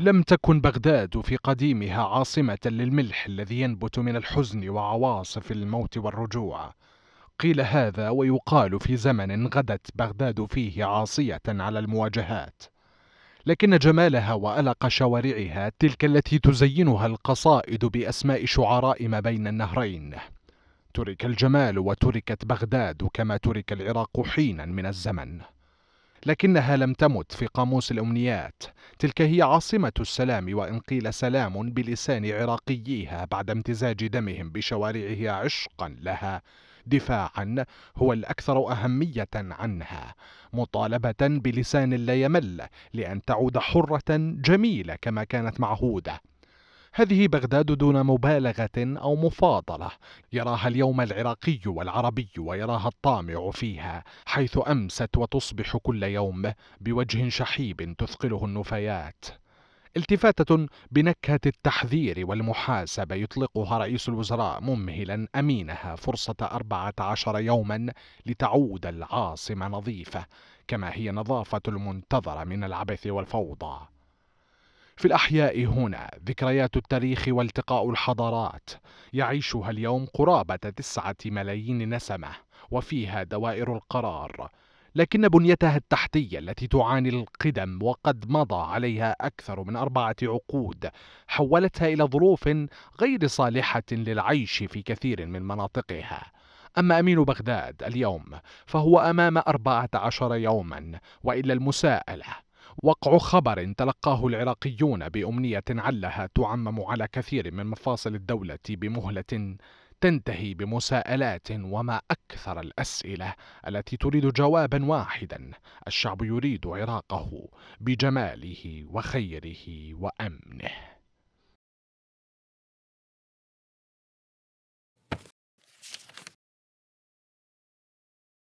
لم تكن بغداد في قديمها عاصمة للملح الذي ينبت من الحزن وعواصف الموت والرجوع قيل هذا ويقال في زمن غدت بغداد فيه عاصية على المواجهات لكن جمالها وألق شوارعها تلك التي تزينها القصائد بأسماء شعراء ما بين النهرين ترك الجمال وتركت بغداد كما ترك العراق حينا من الزمن لكنها لم تمت في قاموس الأمنيات تلك هي عاصمة السلام وإن قيل سلام بلسان عراقييها بعد امتزاج دمهم بشوارعها عشقا لها دفاعا هو الأكثر أهمية عنها مطالبة بلسان لا يمل لأن تعود حرة جميلة كما كانت معهودة هذه بغداد دون مبالغة أو مفاضلة يراها اليوم العراقي والعربي ويراها الطامع فيها حيث أمست وتصبح كل يوم بوجه شحيب تثقله النفايات التفاتة بنكهة التحذير والمحاسبة يطلقها رئيس الوزراء ممهلا أمينها فرصة 14 يوما لتعود العاصمة نظيفة كما هي نظافة المنتظرة من العبث والفوضى في الأحياء هنا ذكريات التاريخ والتقاء الحضارات يعيشها اليوم قرابة تسعة ملايين نسمة وفيها دوائر القرار لكن بنيتها التحتية التي تعاني القدم وقد مضى عليها أكثر من أربعة عقود حولتها إلى ظروف غير صالحة للعيش في كثير من مناطقها أما أمين بغداد اليوم فهو أمام أربعة عشر يوما وإلا المساءلة وقع خبر تلقاه العراقيون بأمنية علها تعمم على كثير من مفاصل الدولة بمهلة تنتهي بمساءلات وما أكثر الأسئلة التي تريد جوابا واحدا الشعب يريد عراقه بجماله وخيره وأمنه